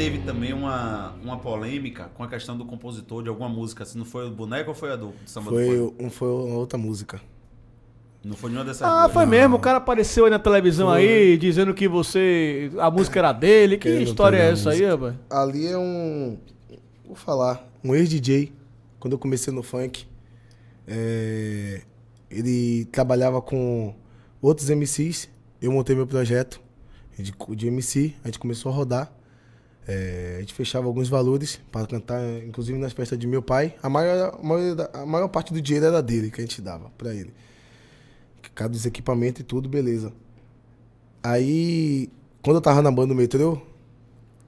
teve também uma, uma polêmica com a questão do compositor de alguma música. Se não foi o boneco ou foi a do samba foi, do foi? foi outra música. Não foi nenhuma dessas Ah, duas. foi não. mesmo. O cara apareceu aí na televisão foi. aí dizendo que você. A música era dele. Que Eu história é essa aí, rapaz? Ali é um. Vou falar. Um ex-DJ. Quando eu comecei no funk. É, ele trabalhava com outros MCs. Eu montei meu projeto de, de MC. A gente começou a rodar. É, a gente fechava alguns valores para cantar, inclusive nas festas de meu pai. A maior, a maior, a maior parte do dinheiro era dele, que a gente dava para ele. Cada dos equipamentos e tudo, beleza. Aí, quando eu tava na banda do metrô,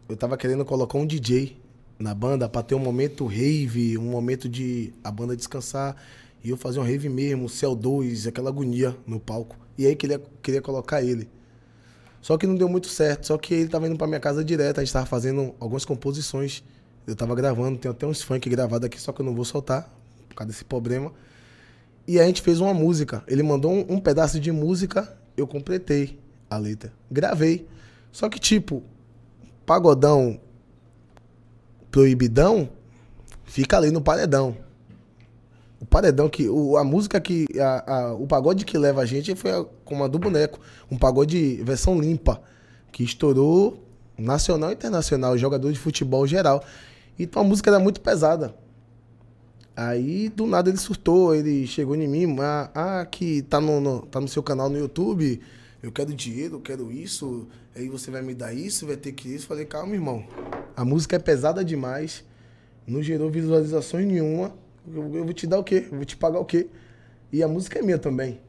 eu tava querendo colocar um DJ na banda para ter um momento rave, um momento de a banda descansar e eu fazer um rave mesmo, céu 2, aquela agonia no palco. E aí queria, queria colocar ele. Só que não deu muito certo. Só que ele tava indo pra minha casa direto, a gente tava fazendo algumas composições. Eu tava gravando, tem até uns funk gravado aqui, só que eu não vou soltar, por causa desse problema. E a gente fez uma música. Ele mandou um, um pedaço de música, eu completei a letra. Gravei. Só que, tipo, pagodão proibidão, fica ali no paredão. O paredão que. O, a música que. A, a, o pagode que leva a gente foi a do Boneco. Um pagode versão limpa. Que estourou nacional e internacional, jogador de futebol geral. Então a música era muito pesada. Aí do nada ele surtou, ele chegou em mim, ah, ah que tá no, no, tá no seu canal no YouTube, eu quero dinheiro, eu quero isso, aí você vai me dar isso, vai ter que isso. Falei, calma, irmão, a música é pesada demais, não gerou visualizações nenhuma. Eu vou te dar o quê? Eu vou te pagar o quê? E a música é minha também.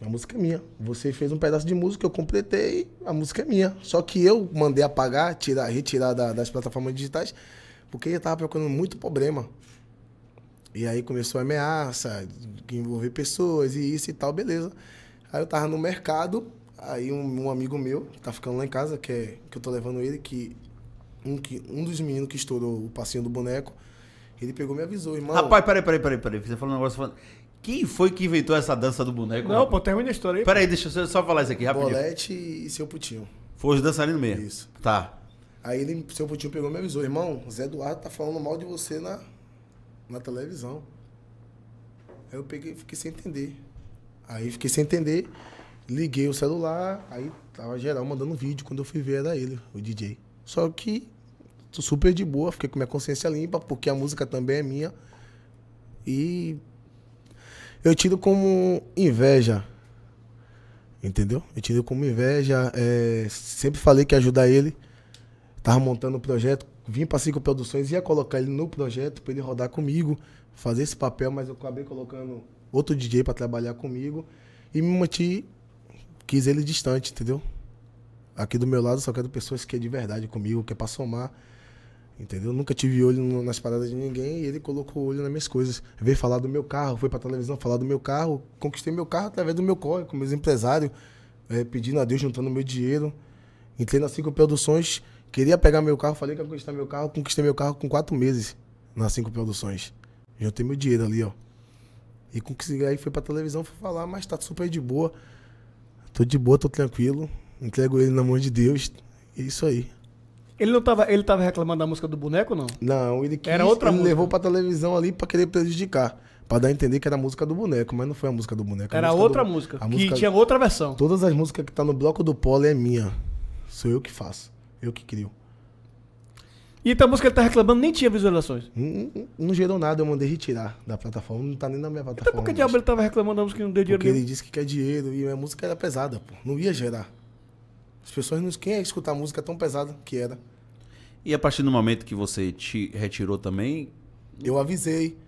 A música é minha. Você fez um pedaço de música, eu completei, a música é minha. Só que eu mandei apagar, tirar, retirar da, das plataformas digitais, porque eu tava procurando muito problema. E aí começou a ameaça, envolver pessoas e isso e tal, beleza. Aí eu tava no mercado, aí um, um amigo meu, que tá ficando lá em casa, que, é, que eu tô levando ele, que um, que um dos meninos que estourou o passinho do boneco, ele pegou e me avisou, irmão. Rapaz, peraí, peraí, peraí, peraí. Você falou um negócio falando. Quem foi que inventou essa dança do boneco? Não, rapaz? pô, termina a história aí. Peraí, deixa eu só falar isso aqui rapidinho. Bolete e seu putinho. Foi os dançarinos mesmo. Isso. Tá. Aí ele, seu putinho pegou e me avisou, irmão, Zé Eduardo tá falando mal de você na, na televisão. Aí eu peguei fiquei sem entender. Aí fiquei sem entender, liguei o celular, aí tava geral mandando vídeo. Quando eu fui ver era ele, o DJ. Só que Tô super de boa, fiquei com minha consciência limpa, porque a música também é minha. E eu tiro como inveja. Entendeu? Eu tiro como inveja. É, sempre falei que ia ajudar ele. Tava montando o um projeto. Vim pra Cinco Produções, ia colocar ele no projeto pra ele rodar comigo, fazer esse papel, mas eu acabei colocando outro DJ para trabalhar comigo. E me manti, quis ele distante, entendeu? Aqui do meu lado só quero pessoas que é de verdade comigo, que é pra somar. Entendeu? Nunca tive olho nas paradas de ninguém e ele colocou olho nas minhas coisas. Veio falar do meu carro, foi pra televisão falar do meu carro, conquistei meu carro através do meu corre, com meus empresários, é, pedindo a Deus, juntando meu dinheiro. Entrei na Cinco Produções, queria pegar meu carro, falei que ia conquistar meu carro, conquistei meu carro com quatro meses na Cinco Produções. Juntei meu dinheiro ali, ó. E consegui, aí foi pra televisão, fui falar, mas tá super de boa. Tô de boa, tô tranquilo. Entrego ele na mão de Deus. É isso aí. Ele não tava, ele tava reclamando da música do boneco, não? Não, ele quis, era outra ele música. levou pra televisão ali pra querer prejudicar. Pra dar a entender que era a música do boneco, mas não foi a música do boneco. Era música outra do, música, que música, tinha outra versão. Todas as músicas que tá no bloco do Polo é minha. Sou eu que faço. Eu que crio. E então a música que ele tá reclamando nem tinha visualizações. Não, não, não, gerou nada, eu mandei retirar da plataforma. Não tá nem na minha plataforma. Então por que diabo ele tava reclamando da música que não deu dinheiro Porque nenhum? ele disse que quer dinheiro e a música era pesada, pô. Não ia gerar. As pessoas não. Quem é escutar música tão pesada que era? E a partir do momento que você te retirou também. Eu avisei.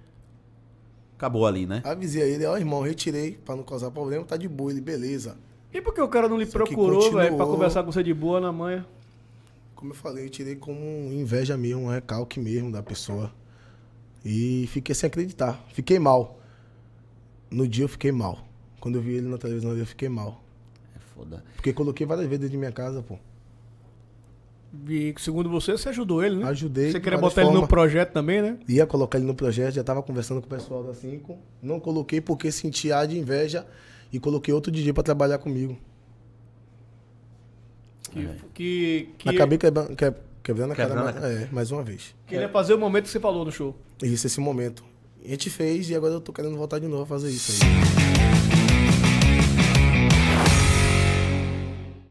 Acabou ali, né? Avisei a ele, ó, oh, irmão, retirei pra não causar problema, tá de boa. Ele, beleza. E por que o cara não lhe Só procurou, velho, pra conversar com você de boa na manhã? Como eu falei, eu tirei como inveja mesmo, um é recalque mesmo da pessoa. E fiquei sem acreditar. Fiquei mal. No dia eu fiquei mal. Quando eu vi ele na televisão, eu fiquei mal foda. Porque coloquei várias vezes dentro de minha casa, pô. E segundo você, você ajudou ele, né? Ajudei. Você queria botar formas. ele no projeto também, né? Ia colocar ele no projeto, já tava conversando com o pessoal da 5. Não coloquei porque senti ar de inveja e coloquei outro DJ para trabalhar comigo. Que, é. que, que... Acabei quebrando, quebrando a cara, mais, é, mais uma vez. Queria é. fazer o momento que você falou no show. Isso, esse momento. A gente fez e agora eu tô querendo voltar de novo a fazer isso aí.